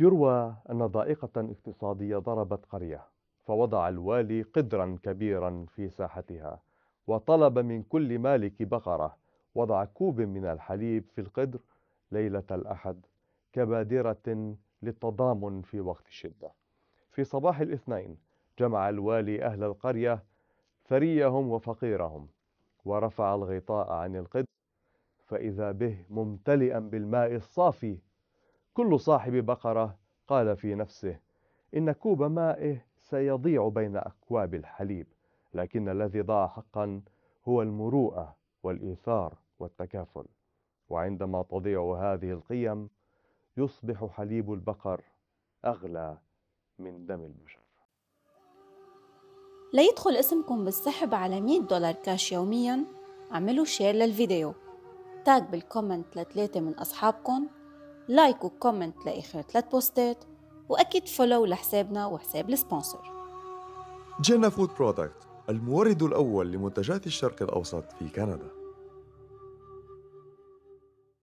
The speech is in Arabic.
يروى أن ضائقة اقتصادية ضربت قرية فوضع الوالي قدرا كبيرا في ساحتها وطلب من كل مالك بقرة وضع كوب من الحليب في القدر ليلة الأحد كبادرة للتضامن في وقت الشدة في صباح الاثنين جمع الوالي أهل القرية ثريهم وفقيرهم ورفع الغطاء عن القدر فإذا به ممتلئا بالماء الصافي كل صاحب بقرة قال في نفسه إن كوب مائه سيضيع بين أكواب الحليب لكن الذي ضاع حقا هو المروءة والإيثار والتكافل وعندما تضيع هذه القيم يصبح حليب البقر أغلى من دم البشر ليدخل اسمكم بالسحب على 100 دولار كاش يوميا اعملوا شير للفيديو تاج بالكومنت لثلاثة من أصحابكم لايك وكومنت لاخر ثلاث بوستات واكيد فولو لحسابنا وحساب السبونسر جينا فود برودكت المورد الاول لمنتجات الشرق الاوسط في كندا